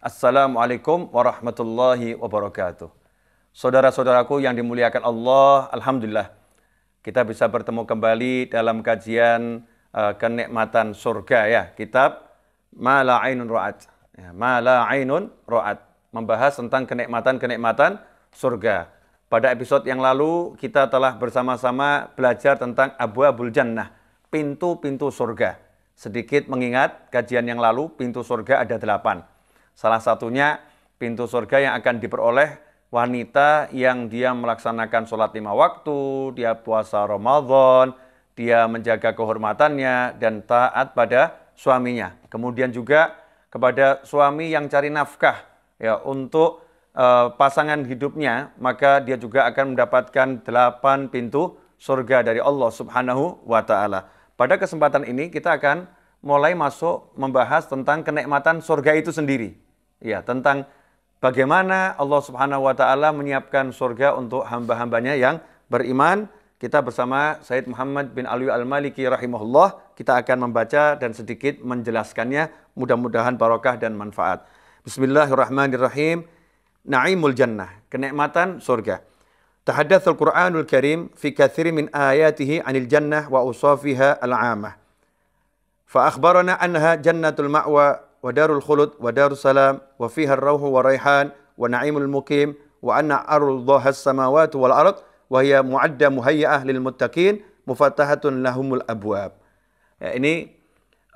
Assalamualaikum warahmatullahi wabarakatuh. Saudara-saudaraku yang dimuliakan Allah, Alhamdulillah, kita bisa bertemu kembali dalam kajian uh, kenikmatan surga ya, kitab Mala Ainun Ra'at. Ya, Mala Ainun Ra'at, membahas tentang kenikmatan-kenikmatan surga. Pada episode yang lalu, kita telah bersama-sama belajar tentang Abu Abul Jannah, pintu-pintu surga. Sedikit mengingat kajian yang lalu, pintu surga ada delapan. Salah satunya pintu surga yang akan diperoleh wanita yang dia melaksanakan sholat lima waktu, dia puasa Ramadan, dia menjaga kehormatannya dan taat pada suaminya. Kemudian juga kepada suami yang cari nafkah ya untuk uh, pasangan hidupnya, maka dia juga akan mendapatkan delapan pintu surga dari Allah Subhanahu wa taala. Pada kesempatan ini kita akan mulai masuk membahas tentang kenikmatan surga itu sendiri. Ya, tentang bagaimana Allah Subhanahu wa taala menyiapkan surga untuk hamba-hambanya yang beriman. Kita bersama Said Muhammad bin Alwi Al-Maliki rahimahullah, kita akan membaca dan sedikit menjelaskannya, mudah-mudahan barokah dan manfaat. Bismillahirrahmanirrahim. Naimul jannah, kenikmatan surga. تحدث القرآن الكريم في كثير من آياته عن الجنة وأوصافها العامة فأخبرنا أنها جنة المأوى wa darul khulud wa darus salam wa fiha rauhu wa raihan wa na'imul mukim wa anna arullah samawati wal ard wa hiya muadda lil muttaqin mufattahatun lahumul abwab. Ya, ini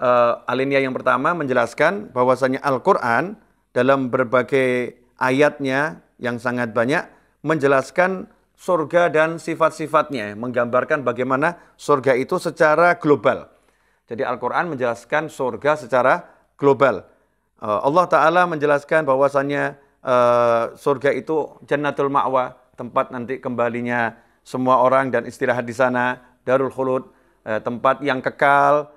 uh, alinea yang pertama menjelaskan bahwasanya Al-Qur'an dalam berbagai ayatnya yang sangat banyak menjelaskan surga dan sifat-sifatnya, menggambarkan bagaimana surga itu secara global. Jadi Al-Qur'an menjelaskan surga secara global. Uh, Allah Ta'ala menjelaskan bahwasannya uh, surga itu jannatul ma'wa, tempat nanti kembalinya semua orang dan istirahat di sana, darul khulud, uh, tempat yang kekal,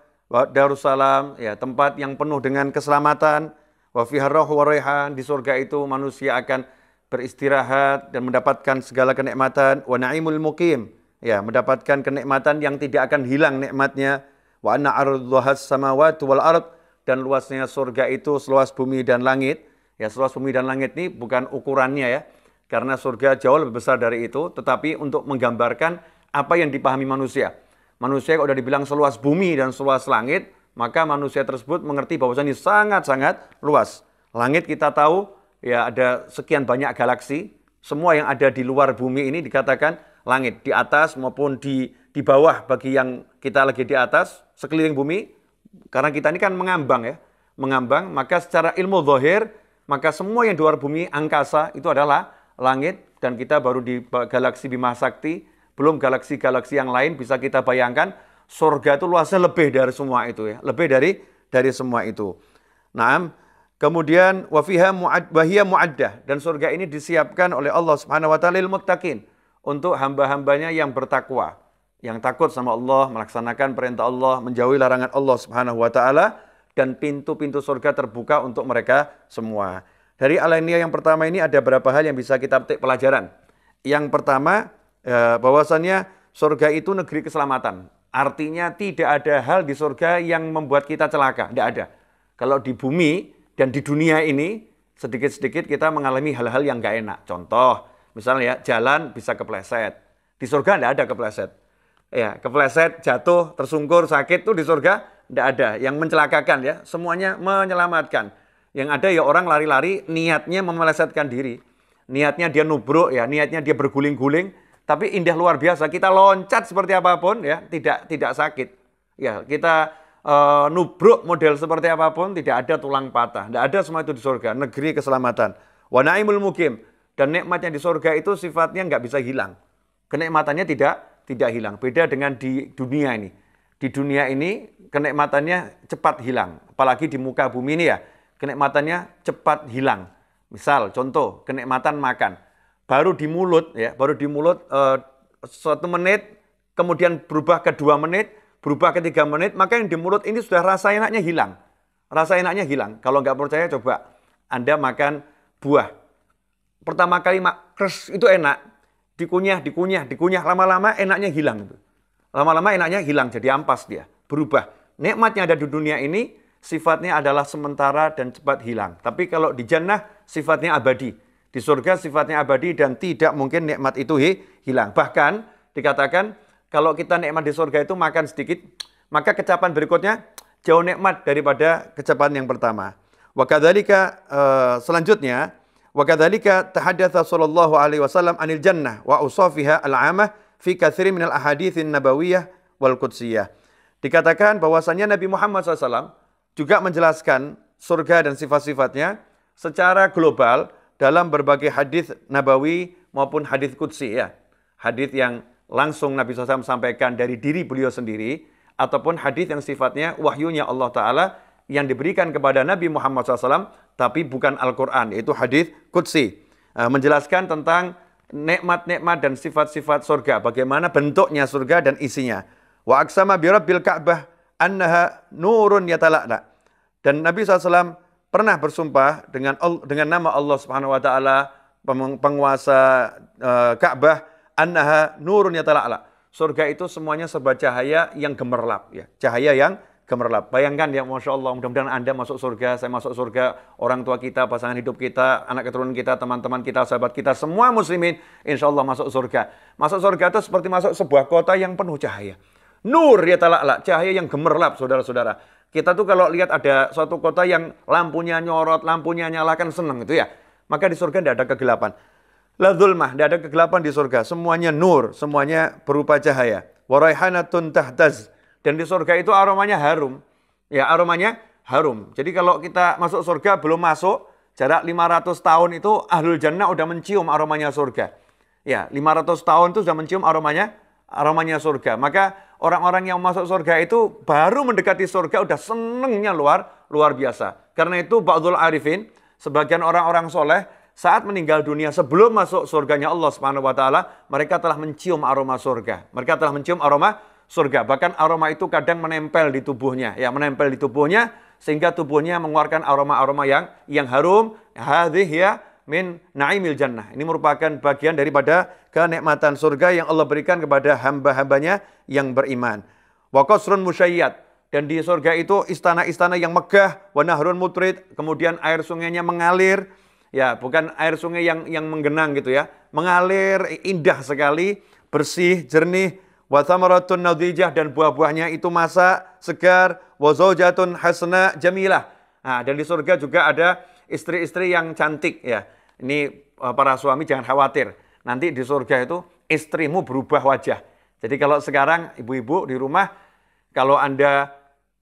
darussalam, ya, tempat yang penuh dengan keselamatan, wa fiharroh wa di surga itu manusia akan beristirahat dan mendapatkan segala kenikmatan, wa na'imul muqim, ya, mendapatkan kenikmatan yang tidak akan hilang nikmatnya, wa anna ardhahas samawati wal ardh dan luasnya surga itu seluas bumi dan langit. Ya, seluas bumi dan langit ini bukan ukurannya ya. Karena surga jauh lebih besar dari itu, tetapi untuk menggambarkan apa yang dipahami manusia. Manusia kalau sudah dibilang seluas bumi dan seluas langit, maka manusia tersebut mengerti bahwa ini sangat-sangat luas. Langit kita tahu ya ada sekian banyak galaksi, semua yang ada di luar bumi ini dikatakan langit, di atas maupun di di bawah bagi yang kita lagi di atas, sekeliling bumi karena kita ini kan mengambang ya. Mengambang, maka secara ilmu zahir, maka semua yang di luar bumi, angkasa, itu adalah langit. Dan kita baru di galaksi Bima Sakti, belum galaksi-galaksi yang lain bisa kita bayangkan. Surga itu luasnya lebih dari semua itu ya. Lebih dari dari semua itu. Nah Kemudian wafiha muad dan surga ini disiapkan oleh Allah Subhanahu wa taala lil muttaqin untuk hamba-hambanya yang bertakwa yang takut sama Allah, melaksanakan perintah Allah, menjauhi larangan Allah Subhanahu wa taala dan pintu-pintu surga terbuka untuk mereka semua. Dari alainia yang pertama ini ada beberapa hal yang bisa kita petik pelajaran. Yang pertama eh, bahwasannya surga itu negeri keselamatan. Artinya tidak ada hal di surga yang membuat kita celaka, tidak ada. Kalau di bumi dan di dunia ini sedikit-sedikit kita mengalami hal-hal yang nggak enak. Contoh, misalnya ya jalan bisa kepleset. Di surga tidak ada kepleset ya kepleset, jatuh, tersungkur, sakit tuh di surga tidak ada yang mencelakakan ya, semuanya menyelamatkan. Yang ada ya orang lari-lari niatnya memelesetkan diri. Niatnya dia nubruk ya, niatnya dia berguling-guling, tapi indah luar biasa. Kita loncat seperti apapun ya, tidak tidak sakit. Ya, kita e, nubruk model seperti apapun tidak ada tulang patah, tidak ada semua itu di surga, negeri keselamatan. wanaimul mukim dan nikmatnya di surga itu sifatnya nggak bisa hilang. Kenikmatannya tidak tidak hilang. Beda dengan di dunia ini. Di dunia ini kenikmatannya cepat hilang, apalagi di muka bumi ini ya. Kenikmatannya cepat hilang. Misal contoh kenikmatan makan. Baru di mulut ya, baru di mulut eh, satu menit, kemudian berubah ke dua menit, berubah ke tiga menit, maka yang di mulut ini sudah rasa enaknya hilang. Rasa enaknya hilang. Kalau nggak percaya coba Anda makan buah. Pertama kali mak, itu enak, dikunyah, dikunyah, dikunyah, lama-lama enaknya hilang. Lama-lama enaknya hilang, jadi ampas dia, berubah. nikmatnya ada di dunia ini sifatnya adalah sementara dan cepat hilang. Tapi kalau di jannah sifatnya abadi. Di surga sifatnya abadi dan tidak mungkin nikmat itu hilang. Bahkan dikatakan kalau kita nikmat di surga itu makan sedikit, maka kecapan berikutnya jauh nikmat daripada kecapan yang pertama. Wakadhalika eh, selanjutnya Wa kadzalika sallallahu alaihi wasallam anil jannah wa usafiha al-amah fi katsirin minal ahadithin nabawiyah wal qudsiyah. Dikatakan bahwasanya Nabi Muhammad SAW juga menjelaskan surga dan sifat-sifatnya secara global dalam berbagai hadis nabawi maupun hadis qudsi ya. Hadis yang langsung Nabi SAW sampaikan dari diri beliau sendiri ataupun hadis yang sifatnya wahyunya Allah Ta'ala yang diberikan kepada Nabi Muhammad SAW tapi bukan Al-Quran, yaitu hadis Qudsi. Eh, menjelaskan tentang nikmat-nikmat dan sifat-sifat surga, bagaimana bentuknya surga dan isinya. Wa aksama birabbil ka'bah annaha nurun yatala'na. Dan Nabi SAW pernah bersumpah dengan dengan nama Allah Subhanahu wa taala penguasa uh, Ka'bah annaha nurun yatala'la. Surga itu semuanya serba cahaya yang gemerlap ya, cahaya yang gemerlap. Bayangkan ya, Masya Allah, mudah-mudahan Anda masuk surga, saya masuk surga, orang tua kita, pasangan hidup kita, anak keturunan kita, teman-teman kita, sahabat kita, semua muslimin, insya Allah masuk surga. Masuk surga itu seperti masuk sebuah kota yang penuh cahaya. Nur ya talak cahaya yang gemerlap, saudara-saudara. Kita tuh kalau lihat ada suatu kota yang lampunya nyorot, lampunya nyalakan, seneng itu ya. Maka di surga tidak ada kegelapan. La zulmah, tidak ada kegelapan di surga. Semuanya nur, semuanya berupa cahaya. Waraihanatun tahtaz, dan di surga itu aromanya harum. Ya, aromanya harum. Jadi kalau kita masuk surga belum masuk, jarak 500 tahun itu ahlul jannah udah mencium aromanya surga. Ya, 500 tahun itu sudah mencium aromanya aromanya surga. Maka orang-orang yang masuk surga itu baru mendekati surga udah senengnya luar luar biasa. Karena itu Ba'dul Arifin, sebagian orang-orang soleh saat meninggal dunia sebelum masuk surganya Allah Subhanahu wa taala, mereka telah mencium aroma surga. Mereka telah mencium aroma surga. Bahkan aroma itu kadang menempel di tubuhnya, ya menempel di tubuhnya sehingga tubuhnya mengeluarkan aroma-aroma yang yang harum. Hadih ya min naimil jannah. Ini merupakan bagian daripada kenikmatan surga yang Allah berikan kepada hamba-hambanya yang beriman. Wa qasrun musyayyad dan di surga itu istana-istana yang megah, wanahrun mutrid, kemudian air sungainya mengalir, ya bukan air sungai yang yang menggenang gitu ya, mengalir indah sekali, bersih, jernih, wa thamaratun nadijah dan buah-buahnya itu masa segar wa zaujatun hasna jamilah. Nah, dan di surga juga ada istri-istri yang cantik ya. Ini eh, para suami jangan khawatir. Nanti di surga itu istrimu berubah wajah. Jadi kalau sekarang ibu-ibu di rumah kalau Anda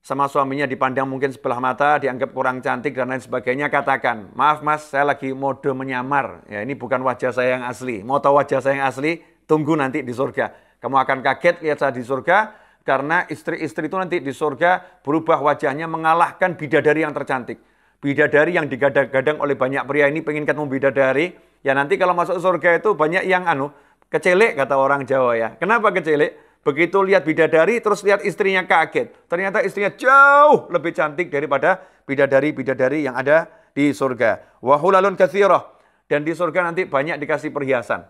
sama suaminya dipandang mungkin sebelah mata, dianggap kurang cantik dan lain sebagainya, katakan, maaf mas, saya lagi mode menyamar. Ya, ini bukan wajah saya yang asli. Mau tahu wajah saya yang asli? Tunggu nanti di surga. Kamu akan kaget lihat saya di surga, karena istri-istri itu nanti di surga berubah wajahnya mengalahkan bidadari yang tercantik. Bidadari yang digadang-gadang oleh banyak pria ini pengen ketemu bidadari. Ya nanti kalau masuk surga itu banyak yang anu kecelek kata orang Jawa ya. Kenapa kecelek? Begitu lihat bidadari terus lihat istrinya kaget. Ternyata istrinya jauh lebih cantik daripada bidadari-bidadari yang ada di surga. Wahulalun kathirah. Dan di surga nanti banyak dikasih perhiasan.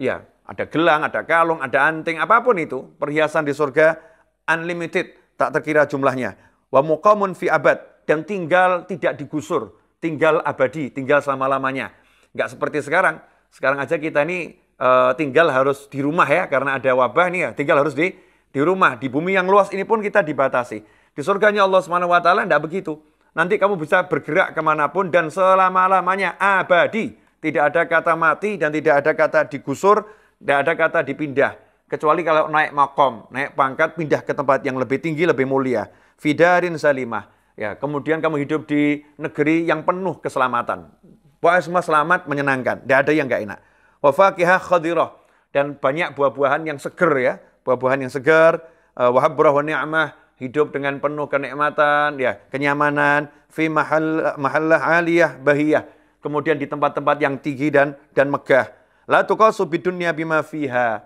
Ya, ada gelang, ada kalung, ada anting, apapun itu. Perhiasan di surga unlimited, tak terkira jumlahnya. Wa muqamun fi abad. Dan tinggal tidak digusur. Tinggal abadi, tinggal selama-lamanya. Nggak seperti sekarang. Sekarang aja kita ini uh, tinggal harus di rumah ya. Karena ada wabah nih ya. Tinggal harus di, di rumah. Di bumi yang luas ini pun kita dibatasi. Di surganya Allah SWT wa enggak begitu. Nanti kamu bisa bergerak kemanapun dan selama-lamanya abadi. Tidak ada kata mati dan tidak ada kata digusur tidak ada kata dipindah. Kecuali kalau naik makom, naik pangkat, pindah ke tempat yang lebih tinggi, lebih mulia. Fidarin salimah. Ya, kemudian kamu hidup di negeri yang penuh keselamatan. Buah semua selamat, menyenangkan. Tidak ada yang nggak enak. Wafakihah khadirah. Dan banyak buah-buahan yang seger ya. Buah-buahan yang seger. Eh, Wahabrah wa ni'mah hidup dengan penuh kenikmatan, ya, kenyamanan, fi mahal mahallah aliyah bahiyah. Kemudian di tempat-tempat yang tinggi dan dan megah. La tuqasu bidunya bima fiha.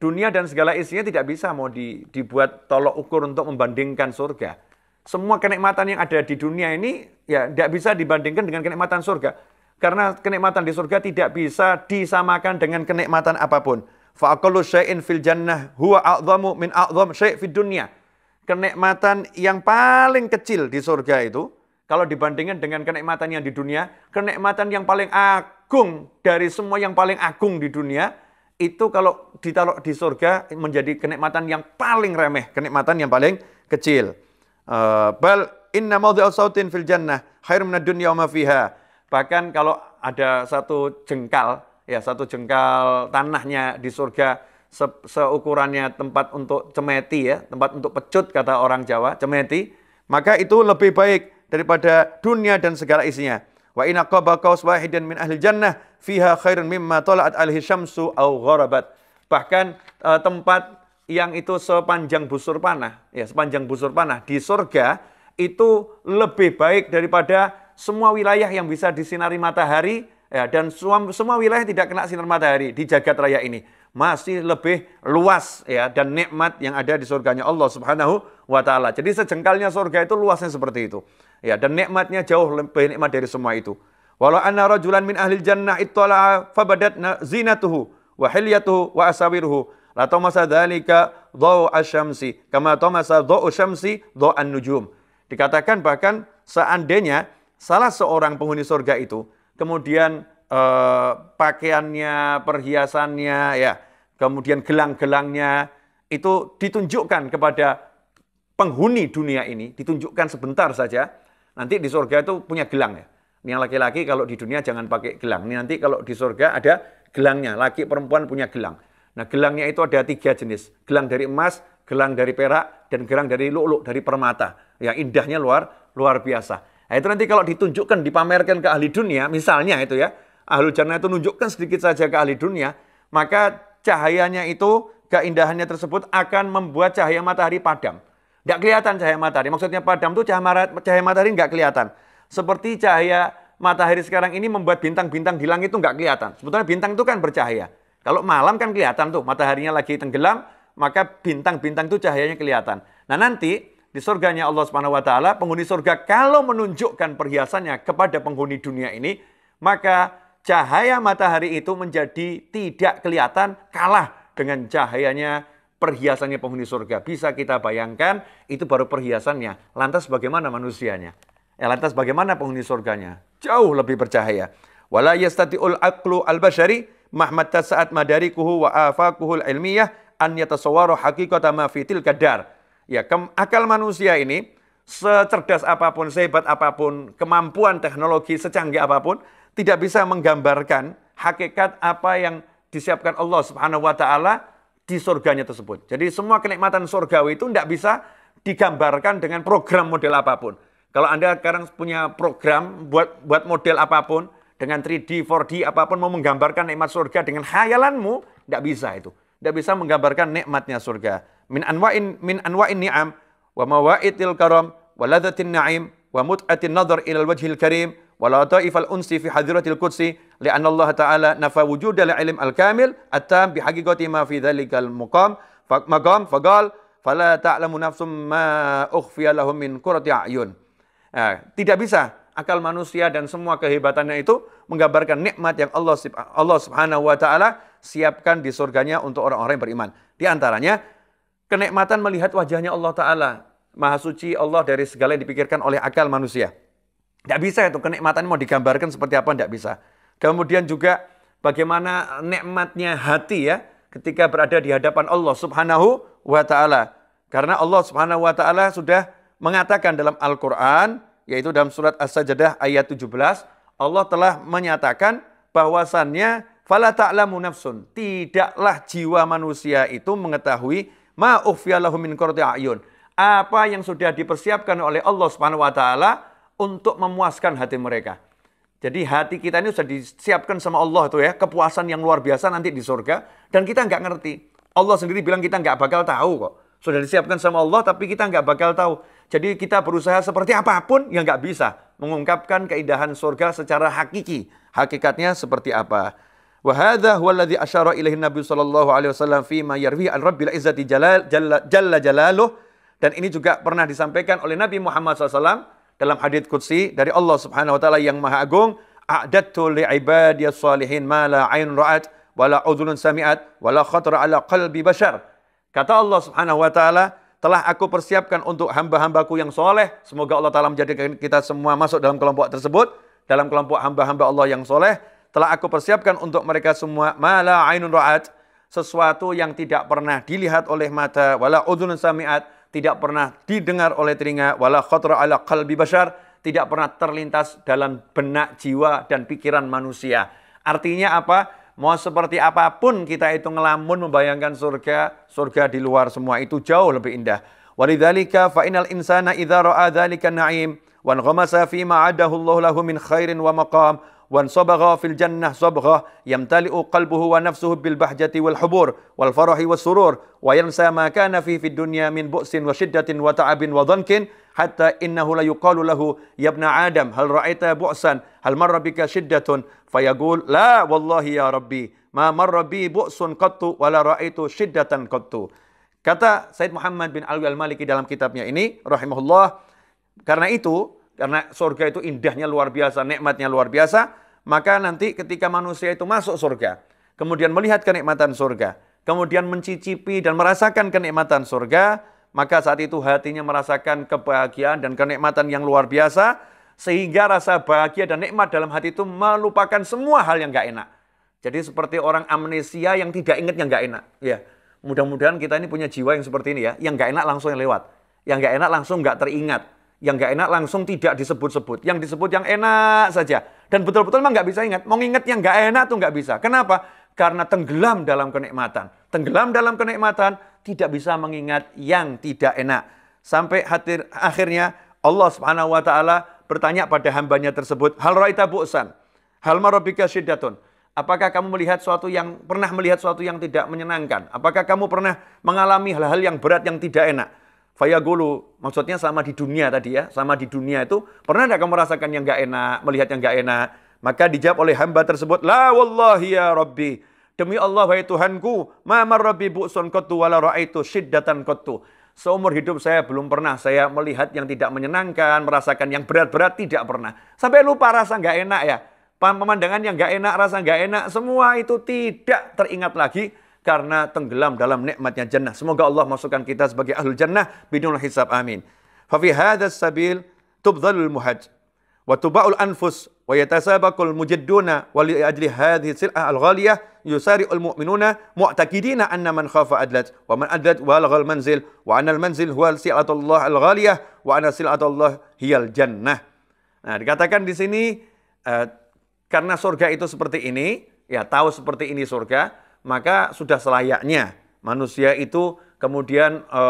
Dunia dan segala isinya tidak bisa mau di, dibuat tolok ukur untuk membandingkan surga. Semua kenikmatan yang ada di dunia ini ya tidak bisa dibandingkan dengan kenikmatan surga. Karena kenikmatan di surga tidak bisa disamakan dengan kenikmatan apapun. Fa'akullu syai'in fil jannah huwa a'zamu min a'zam syai' fid dunya. Kenikmatan yang paling kecil di surga itu kalau dibandingkan dengan kenikmatan yang di dunia, kenikmatan yang paling ak agung dari semua yang paling agung di dunia itu kalau ditaruh di surga menjadi kenikmatan yang paling remeh, kenikmatan yang paling kecil. Eh, bal inna maudhi'u sautin fil jannah khairu minad dunya wa ma fiha. Bahkan kalau ada satu jengkal, ya satu jengkal tanahnya di surga se seukurannya tempat untuk cemeti ya, tempat untuk pecut kata orang Jawa, cemeti, maka itu lebih baik daripada dunia dan segala isinya. Wa inna qaba qaus wahidan min ahli jannah fiha khairun mimma tala'at alaihi syamsu au gharabat. Bahkan uh, tempat yang itu sepanjang busur panah, ya sepanjang busur panah di surga itu lebih baik daripada semua wilayah yang bisa disinari matahari ya dan semua, semua wilayah tidak kena sinar matahari di jagat raya ini masih lebih luas ya dan nikmat yang ada di surganya Allah Subhanahu wa taala. Jadi sejengkalnya surga itu luasnya seperti itu. Ya, dan nikmatnya jauh lebih nikmat dari semua itu. Walau anna rajulan min ahli jannah ittala'a fabadat zinatuhu wa hilyatuhu wa asawiruhu la tamasa dzalika dhau asyamsi kama tamasa dhau syamsi dhau an-nujum. Dikatakan bahkan seandainya salah seorang penghuni surga itu kemudian eh, pakaiannya, perhiasannya ya, kemudian gelang-gelangnya itu ditunjukkan kepada penghuni dunia ini, ditunjukkan sebentar saja Nanti di surga itu punya gelang ya. Ini yang laki-laki kalau di dunia jangan pakai gelang. Ini nanti kalau di surga ada gelangnya. Laki perempuan punya gelang. Nah gelangnya itu ada tiga jenis. Gelang dari emas, gelang dari perak, dan gelang dari lu'lu, dari permata. Yang indahnya luar luar biasa. Nah itu nanti kalau ditunjukkan, dipamerkan ke ahli dunia, misalnya itu ya. Ahli jannah itu nunjukkan sedikit saja ke ahli dunia. Maka cahayanya itu, keindahannya tersebut akan membuat cahaya matahari padam. Nggak kelihatan cahaya matahari. Maksudnya padam itu cahaya, cahaya matahari nggak kelihatan. Seperti cahaya matahari sekarang ini membuat bintang-bintang di langit itu nggak kelihatan. Sebetulnya bintang itu kan bercahaya. Kalau malam kan kelihatan tuh, mataharinya lagi tenggelam, maka bintang-bintang itu cahayanya kelihatan. Nah nanti di surganya Allah Subhanahu wa taala, penghuni surga kalau menunjukkan perhiasannya kepada penghuni dunia ini, maka cahaya matahari itu menjadi tidak kelihatan kalah dengan cahayanya perhiasannya penghuni surga. Bisa kita bayangkan itu baru perhiasannya. Lantas bagaimana manusianya? Ya, lantas bagaimana penghuni surganya? Jauh lebih bercahaya. Wala yastati'ul aqlu al-bashari mahmatta sa'at madarikuhu wa afakuhul ilmiyah an yatasawaru haqiqata ma fitil kadar. Ya, kem, akal manusia ini secerdas apapun, sehebat apapun, kemampuan teknologi secanggih apapun, tidak bisa menggambarkan hakikat apa yang disiapkan Allah Subhanahu wa taala di surganya tersebut. Jadi semua kenikmatan surgawi itu tidak bisa digambarkan dengan program model apapun. Kalau Anda sekarang punya program buat buat model apapun, dengan 3D, 4D, apapun mau menggambarkan nikmat surga dengan khayalanmu, tidak bisa itu. Tidak bisa menggambarkan nikmatnya surga. Min anwa'in min anwa'in ni'am wa mawa'itil karam wa ladzatin na'im wa mut'atin nadhar ila al-wajhil karim wa la ta'ifal unsi fi hadiratil kudsi, li'anna Allah taala nafa wujud al ilm al kamil atam bi ma fi dzalikal muqam maqam faqal fala ta'lamu nafsum ma ukhfiya lahum min qurrati ayun nah, tidak bisa akal manusia dan semua kehebatannya itu menggambarkan nikmat yang Allah Allah Subhanahu wa taala siapkan di surganya untuk orang-orang yang beriman. Di antaranya kenikmatan melihat wajahnya Allah taala, maha suci Allah dari segala yang dipikirkan oleh akal manusia. Tidak bisa itu kenikmatan mau digambarkan seperti apa tidak bisa. Kemudian juga bagaimana nikmatnya hati ya ketika berada di hadapan Allah Subhanahu wa taala. Karena Allah Subhanahu wa taala sudah mengatakan dalam Al-Qur'an yaitu dalam surat As-Sajdah ayat 17 Allah telah menyatakan bahwasannya fala ta'lamu nafsun tidaklah jiwa manusia itu mengetahui ma ufiyalahu min qurti ayun apa yang sudah dipersiapkan oleh Allah Subhanahu wa taala untuk memuaskan hati mereka. Jadi hati kita ini sudah disiapkan sama Allah itu ya, kepuasan yang luar biasa nanti di surga. Dan kita nggak ngerti. Allah sendiri bilang kita nggak bakal tahu kok. Sudah disiapkan sama Allah tapi kita nggak bakal tahu. Jadi kita berusaha seperti apapun yang nggak bisa. Mengungkapkan keindahan surga secara hakiki. Hakikatnya seperti apa. Wahada huwaladhi asyara ilaihi Nabi sallallahu alaihi wasallam fi ma yarwi an rabbil izzati jalla jalaluh dan ini juga pernah disampaikan oleh Nabi Muhammad SAW dalam hadits kutsi dari Allah Subhanahu wa taala yang Maha Agung, "A'dattu ibadiy salihin ma la ayn ⁇ ra'at wa la udhun sami'at wa la khatara 'ala qalbi bashar." Kata Allah Subhanahu wa taala, telah aku persiapkan untuk hamba-hambaku yang soleh. Semoga Allah Ta'ala menjadikan kita semua masuk dalam kelompok tersebut. Dalam kelompok hamba-hamba Allah yang soleh. Telah aku persiapkan untuk mereka semua. Mala ainun ra'at. Sesuatu yang tidak pernah dilihat oleh mata. Wala udhunun sami'at tidak pernah didengar oleh telinga, wala khatra ala qalbi bashar, tidak pernah terlintas dalam benak jiwa dan pikiran manusia. Artinya apa? Mau seperti apapun kita itu ngelamun membayangkan surga, surga di luar semua itu jauh lebih indah. fa fa'inal insana idza ra'a dzalika na'im. Wan ghamasa fima adahu Allah lahu min khairin wa maqam wan sabagha fil jannah sabagha yamtali'u qalbuhu wa nafsuhu bil bahjati wal hubur wal farahi was surur wa yansa ma kana fi fid dunya min bu'sin wa shiddatin wa ta'abin wa dhankin hatta innahu la yuqalu lahu yabna adam hal ra'aita bu'san hal marra bika shiddatun fayaqul la wallahi ya rabbi ma marra bi bu'sun qattu wa la ra'aitu shiddatan qattu kata Said Muhammad bin Alwi Al-Maliki dalam kitabnya ini rahimahullah karena itu karena surga itu indahnya luar biasa, nikmatnya luar biasa, maka nanti ketika manusia itu masuk surga, kemudian melihat kenikmatan surga, kemudian mencicipi dan merasakan kenikmatan surga, maka saat itu hatinya merasakan kebahagiaan dan kenikmatan yang luar biasa, sehingga rasa bahagia dan nikmat dalam hati itu melupakan semua hal yang gak enak. Jadi seperti orang amnesia yang tidak ingat yang gak enak. Ya, mudah-mudahan kita ini punya jiwa yang seperti ini ya, yang gak enak langsung yang lewat, yang gak enak langsung gak teringat. Yang nggak enak langsung tidak disebut-sebut. Yang disebut yang enak saja. Dan betul-betul memang nggak bisa ingat. Mau ingat yang nggak enak tuh nggak bisa. Kenapa? Karena tenggelam dalam kenikmatan. Tenggelam dalam kenikmatan tidak bisa mengingat yang tidak enak. Sampai hatir, akhirnya Allah Subhanahu wa taala bertanya pada hambanya tersebut, "Hal raita bu'san? Hal marabika syiddatun?" Apakah kamu melihat suatu yang pernah melihat suatu yang tidak menyenangkan? Apakah kamu pernah mengalami hal-hal yang berat yang tidak enak? Fayagulu, maksudnya sama di dunia tadi ya, sama di dunia itu, pernah tidak kamu merasakan yang gak enak, melihat yang gak enak? Maka dijawab oleh hamba tersebut, La wallahi ya Rabbi, demi Allah wahai Tuhanku, ma marrabi bu'sun kotu wala ra'aitu syiddatan kotu. Seumur hidup saya belum pernah saya melihat yang tidak menyenangkan, merasakan yang berat-berat, tidak pernah. Sampai lupa rasa gak enak ya. Pemandangan yang gak enak, rasa gak enak, semua itu tidak teringat lagi karena tenggelam dalam nikmatnya jannah. Semoga Allah masukkan kita sebagai ahlul jannah bidul hisab. Amin. Fa fi hadzal sabil tubdhalul muhaj wa tubaul anfus wa yatasabaqul mujadduna wa li ajli hadhihi sil'ah al-ghaliyah yusari'ul mu'minuna mu'taqidina anna man khafa adlat wa man adlat wa al-manzil wa anna al-manzil huwa sil'atullah al-ghaliyah wa anna sil'atullah hiyal jannah. Nah, dikatakan di sini uh, karena surga itu seperti ini, ya tahu seperti ini surga, maka sudah selayaknya manusia itu kemudian e,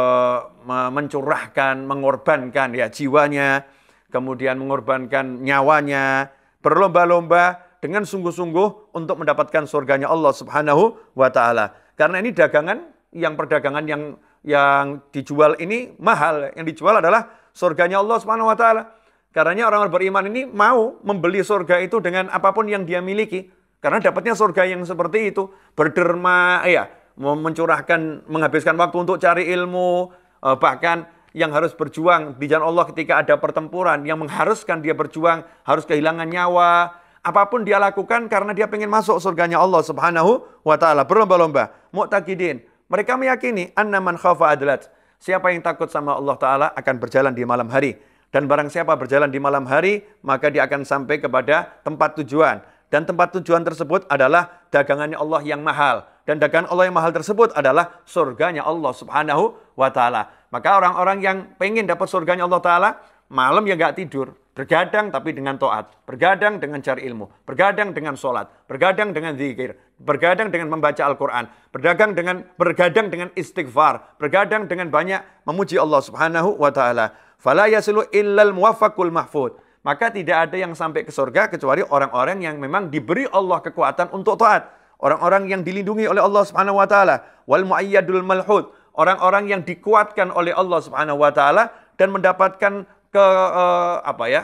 mencurahkan, mengorbankan ya jiwanya, kemudian mengorbankan nyawanya, berlomba-lomba dengan sungguh-sungguh untuk mendapatkan surganya Allah Subhanahu wa taala. Karena ini dagangan yang perdagangan yang yang dijual ini mahal, yang dijual adalah surganya Allah Subhanahu wa taala. Karena orang-orang beriman ini mau membeli surga itu dengan apapun yang dia miliki. Karena dapatnya surga yang seperti itu, berderma, eh, ya, mencurahkan, menghabiskan waktu untuk cari ilmu, eh, bahkan yang harus berjuang di jalan Allah ketika ada pertempuran, yang mengharuskan dia berjuang, harus kehilangan nyawa, apapun dia lakukan karena dia pengen masuk surganya Allah Subhanahu wa taala. Berlomba-lomba, mu'takidin. Mereka meyakini anna man khafa adlat. Siapa yang takut sama Allah taala akan berjalan di malam hari dan barang siapa berjalan di malam hari maka dia akan sampai kepada tempat tujuan. Dan tempat tujuan tersebut adalah dagangannya Allah yang mahal. Dan dagangan Allah yang mahal tersebut adalah surganya Allah subhanahu wa ta'ala. Maka orang-orang yang pengen dapat surganya Allah ta'ala, malam ya nggak tidur. Bergadang tapi dengan toat. Bergadang dengan cari ilmu. Bergadang dengan sholat. Bergadang dengan zikir. Bergadang dengan membaca Al-Quran. Berdagang dengan, bergadang dengan istighfar. Bergadang dengan banyak memuji Allah subhanahu wa ta'ala. Fala yasilu illal muwafakul mahfud maka tidak ada yang sampai ke surga kecuali orang-orang yang memang diberi Allah kekuatan untuk taat. Orang-orang yang dilindungi oleh Allah Subhanahu wa taala, wal muayyadul malhud, orang-orang yang dikuatkan oleh Allah Subhanahu wa taala dan mendapatkan ke uh, apa ya?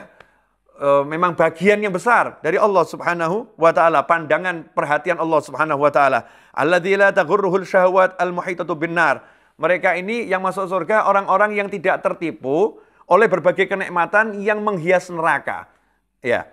Uh, memang bagian yang besar dari Allah Subhanahu wa taala, pandangan perhatian Allah Subhanahu wa taala. Alladzi la taghurruhul syahwat al muhitatu bin Mereka ini yang masuk surga orang-orang yang tidak tertipu oleh berbagai kenikmatan yang menghias neraka. Ya.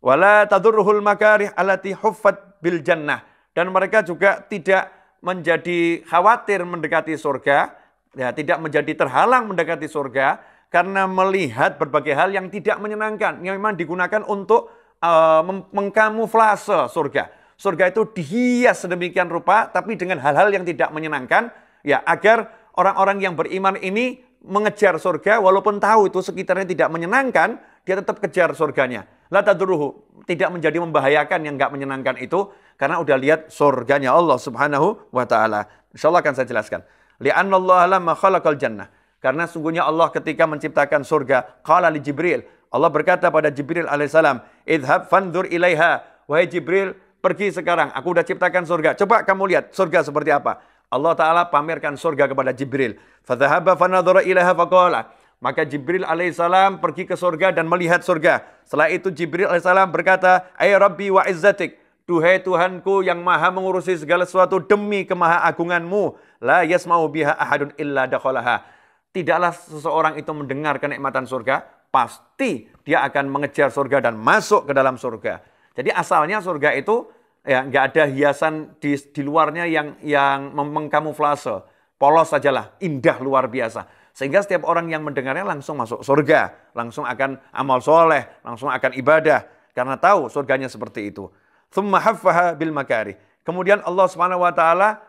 Wala tadurruhul makarih alati huffat bil jannah. Dan mereka juga tidak menjadi khawatir mendekati surga, ya, tidak menjadi terhalang mendekati surga karena melihat berbagai hal yang tidak menyenangkan yang memang digunakan untuk uh, mengkamuflase surga. Surga itu dihias sedemikian rupa tapi dengan hal-hal yang tidak menyenangkan ya agar orang-orang yang beriman ini mengejar surga walaupun tahu itu sekitarnya tidak menyenangkan, dia tetap kejar surganya. La tadruhu, tidak menjadi membahayakan yang nggak menyenangkan itu karena udah lihat surganya Allah Subhanahu wa taala. Insyaallah akan saya jelaskan. Allah lamma khalaqal jannah. Karena sungguhnya Allah ketika menciptakan surga, qala li Jibril. Allah berkata pada Jibril alaihissalam, "Idhab fandur ilaiha." Wahai Jibril, pergi sekarang. Aku udah ciptakan surga. Coba kamu lihat surga seperti apa. Allah Ta'ala pamerkan surga kepada Jibril. Fadhahaba fanadhara ilaha faqala. Maka Jibril alaihissalam pergi ke surga dan melihat surga. Setelah itu Jibril alaihissalam berkata, Ay Rabbi wa izzatik. Duhai Tuhanku yang maha mengurusi segala sesuatu demi kemaha agunganmu. La yasma'u biha ahadun illa dakholaha. Tidaklah seseorang itu mendengar kenikmatan surga, pasti dia akan mengejar surga dan masuk ke dalam surga. Jadi asalnya surga itu ya nggak ada hiasan di, di luarnya yang yang mengkamuflase. Polos sajalah, indah luar biasa. Sehingga setiap orang yang mendengarnya langsung masuk surga, langsung akan amal soleh, langsung akan ibadah. Karena tahu surganya seperti itu. bil makari. Kemudian Allah Subhanahu wa taala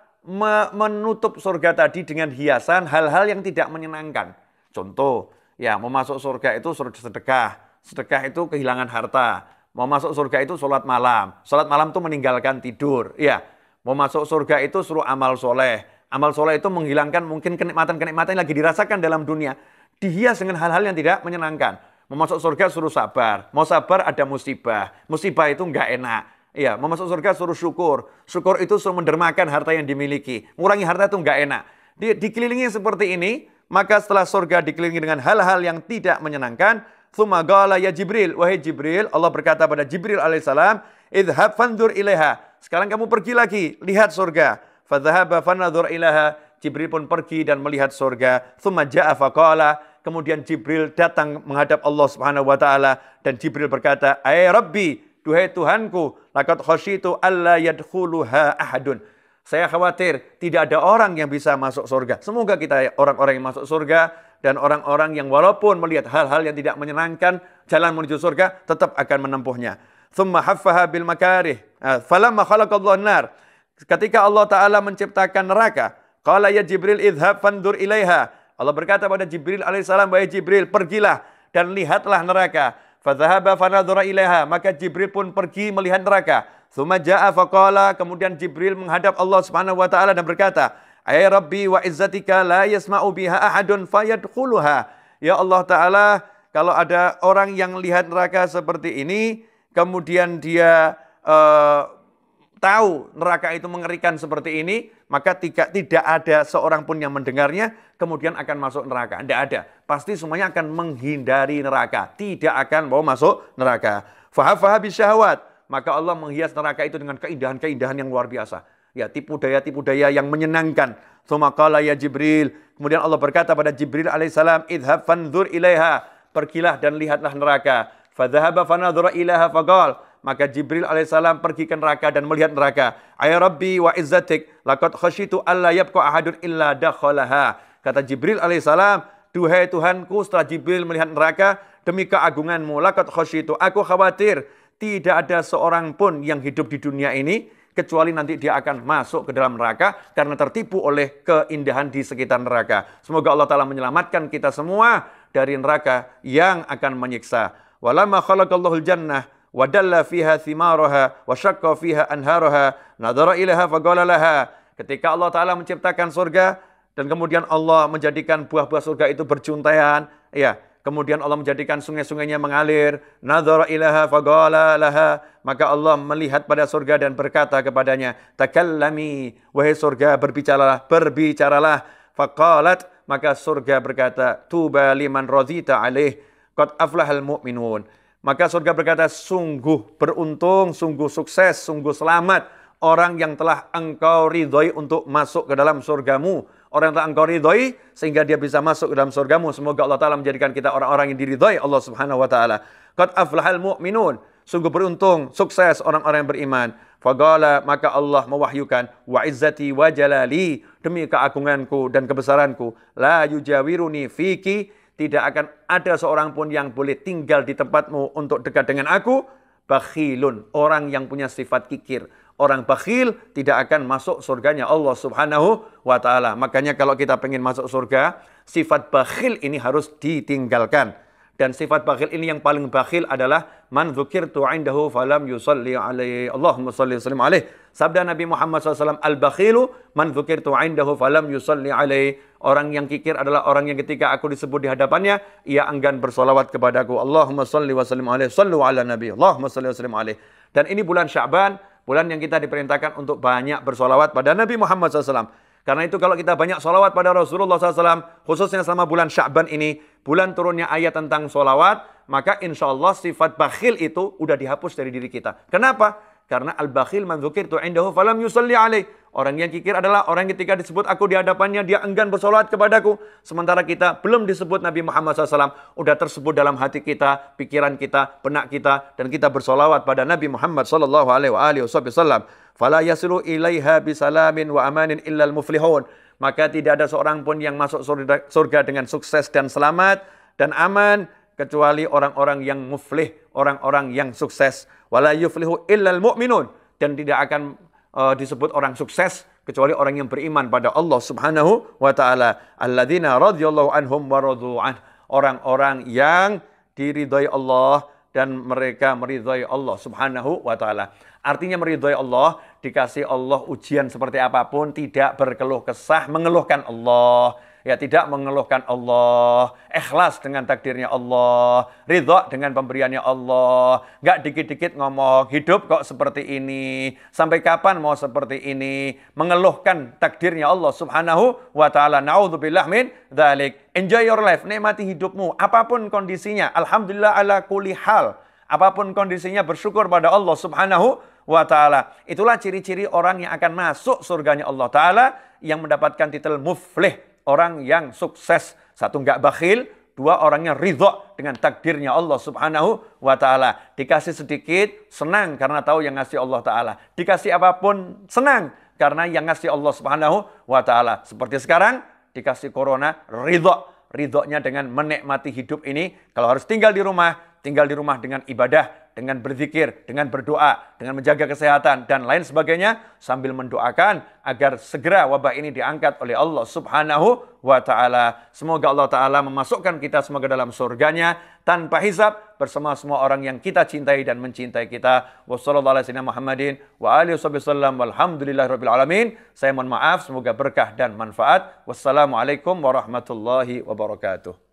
menutup surga tadi dengan hiasan hal-hal yang tidak menyenangkan. Contoh, ya mau masuk surga itu surga sedekah. Sedekah itu kehilangan harta. Mau masuk surga itu sholat malam. Sholat malam itu meninggalkan tidur. Ya, mau masuk surga itu suruh amal soleh. Amal soleh itu menghilangkan mungkin kenikmatan-kenikmatan yang lagi dirasakan dalam dunia. Dihias dengan hal-hal yang tidak menyenangkan. Mau masuk surga suruh sabar. Mau sabar ada musibah. Musibah itu nggak enak. Iya, mau masuk surga suruh syukur. Syukur itu suruh mendermakan harta yang dimiliki. mengurangi harta itu nggak enak. Di, dikelilingi seperti ini, maka setelah surga dikelilingi dengan hal-hal yang tidak menyenangkan, gala ya Jibril, wahai Jibril, Allah berkata pada Jibril alaihissalam, idhab fandur ilaiha. Sekarang kamu pergi lagi, lihat surga. Fadhahaba fanadhur ilaha. Jibril pun pergi dan melihat surga. Thumma ja'a faqala. Kemudian Jibril datang menghadap Allah Subhanahu wa taala dan Jibril berkata, "Ai Rabbi, duhai Tuhanku, laqad khasyitu alla yadkhuluha ahadun." Saya khawatir tidak ada orang yang bisa masuk surga. Semoga kita orang-orang yang masuk surga dan orang-orang yang walaupun melihat hal-hal yang tidak menyenangkan jalan menuju surga tetap akan menempuhnya. Thumma haffaha bil makarih. Ah, falamma khalaqallahu an-nar. Ketika Allah Ta'ala menciptakan neraka, Qala ya Jibril idhab fandur ilaiha. Allah berkata pada Jibril alaihissalam, Wahai Jibril, pergilah dan lihatlah neraka. Fadhahaba fanadura ilaiha. Maka Jibril pun pergi melihat neraka. Thumma ja'a faqala. Kemudian Jibril menghadap Allah subhanahu wa ta'ala dan berkata, Ayah Rabbi wa izzatika la yasma'u biha ahadun fayadkhuluha. Ya Allah Ta'ala, kalau ada orang yang lihat neraka seperti ini, kemudian dia uh, tahu neraka itu mengerikan seperti ini, maka tidak tidak ada seorang pun yang mendengarnya kemudian akan masuk neraka. Tidak ada. Pasti semuanya akan menghindari neraka, tidak akan mau masuk neraka. Fahafaha syahwat. maka Allah menghias neraka itu dengan keindahan-keindahan yang luar biasa. Ya, tipu daya-tipu daya yang menyenangkan. Sumakala ya Jibril. Kemudian Allah berkata pada Jibril alaihissalam, Idhab fanzur ilaiha. Pergilah dan lihatlah neraka. Fadhahaba fanadhura ilaha Fagal. Maka Jibril alaihissalam pergi ke neraka dan melihat neraka. Ayah Rabbi wa izzatik, lakot khasyitu alla yabqa ahadun illa dakhalaha. Kata Jibril alaihissalam, Duhai Tuhanku, setelah Jibril melihat neraka, demi keagunganmu, lakot khasyitu. Aku khawatir, tidak ada seorang pun yang hidup di dunia ini, kecuali nanti dia akan masuk ke dalam neraka karena tertipu oleh keindahan di sekitar neraka. Semoga Allah Ta'ala menyelamatkan kita semua dari neraka yang akan menyiksa. Walamma khalaqallahu jannah wadalla fiha thimaraha wa syaqqa fiha anharaha nadara ilaha faqala laha ketika Allah taala menciptakan surga dan kemudian Allah menjadikan buah-buah surga itu berjuntaian ya kemudian Allah menjadikan sungai-sungainya mengalir nadara ilaha faqala laha maka Allah melihat pada surga dan berkata kepadanya takallami wahai surga berbicaralah berbicaralah faqalat maka surga berkata tuba liman radita alaih qad aflahal mu'minun maka surga berkata, sungguh beruntung, sungguh sukses, sungguh selamat. Orang yang telah engkau ridhoi untuk masuk ke dalam surgamu. Orang yang telah engkau ridhoi sehingga dia bisa masuk ke dalam surgamu. Semoga Allah Ta'ala menjadikan kita orang-orang yang diridhoi Allah Subhanahu Wa Ta'ala. Qad aflahal mu'minun. Sungguh beruntung, sukses orang-orang yang beriman. Fagala maka Allah mewahyukan wa izzati wa jalali demi keagunganku dan kebesaranku la yujawiruni fiki tidak akan ada seorang pun yang boleh tinggal di tempatmu untuk dekat dengan aku. Bakhilun, orang yang punya sifat kikir. Orang bakhil tidak akan masuk surganya Allah subhanahu wa ta'ala. Makanya kalau kita ingin masuk surga, sifat bakhil ini harus ditinggalkan. Dan sifat bakhil ini yang paling bakhil adalah man dzukirtu indahu falam yusalli alaihi. Allahumma salli sallim alaihi. Sabda Nabi Muhammad SAW, al-bakhilu man dzukirtu indahu falam yusalli alaihi. Orang yang kikir adalah orang yang ketika aku disebut di hadapannya, ia enggan bersolawat kepadaku. Allahumma salli wa sallim alaih. Sallu ala nabi. Allahumma salli wa sallim alaih. Dan ini bulan Syaban, bulan yang kita diperintahkan untuk banyak bersolawat pada Nabi Muhammad SAW. Karena itu kalau kita banyak solawat pada Rasulullah SAW, khususnya selama bulan Syaban ini, bulan turunnya ayat tentang solawat, maka insya Allah sifat bakhil itu udah dihapus dari diri kita. Kenapa? Karena al-bakhil man zukir indahu falam yusalli alaih. Orang yang kikir adalah orang yang ketika disebut aku di hadapannya, dia enggan bersolat kepadaku. Sementara kita belum disebut Nabi Muhammad SAW, udah tersebut dalam hati kita, pikiran kita, benak kita, dan kita bersolawat pada Nabi Muhammad SAW. Fala yasilu ilaiha bisalamin wa amanin illal muflihun. Maka tidak ada seorang pun yang masuk surga, dengan sukses dan selamat dan aman kecuali orang-orang yang muflih, orang-orang yang sukses. Wala yuflihu illal mu'minun. Dan tidak akan uh, disebut orang sukses kecuali orang yang beriman pada Allah Subhanahu wa taala. Alladzina radhiyallahu anhum wa an. Orang-orang yang diridhai Allah dan mereka meridhai Allah Subhanahu wa taala. Artinya meridhai Allah, dikasih Allah ujian seperti apapun tidak berkeluh kesah mengeluhkan Allah ya tidak mengeluhkan Allah, ikhlas dengan takdirnya Allah, ridho dengan pemberiannya Allah, nggak dikit-dikit ngomong hidup kok seperti ini, sampai kapan mau seperti ini, mengeluhkan takdirnya Allah subhanahu wa ta'ala, na'udzubillah min dalik, enjoy your life, nikmati hidupmu, apapun kondisinya, alhamdulillah ala kulli hal, apapun kondisinya bersyukur pada Allah subhanahu wa ta'ala. Itulah ciri-ciri orang yang akan masuk surganya Allah ta'ala yang mendapatkan titel muflih orang yang sukses. Satu nggak bakhil, dua orangnya ridho dengan takdirnya Allah Subhanahu wa taala. Dikasih sedikit senang karena tahu yang ngasih Allah taala. Dikasih apapun senang karena yang ngasih Allah Subhanahu wa taala. Seperti sekarang dikasih corona ridho, ridhonya dengan menikmati hidup ini. Kalau harus tinggal di rumah tinggal di rumah dengan ibadah, dengan berzikir, dengan berdoa, dengan menjaga kesehatan dan lain sebagainya sambil mendoakan agar segera wabah ini diangkat oleh Allah Subhanahu wa taala. Semoga Allah taala memasukkan kita semoga dalam surganya tanpa hisab bersama semua orang yang kita cintai dan mencintai kita. Wassalamualaikum warahmatullahi wabarakatuh. Saya mohon maaf semoga berkah dan manfaat. Wassalamualaikum warahmatullahi wabarakatuh.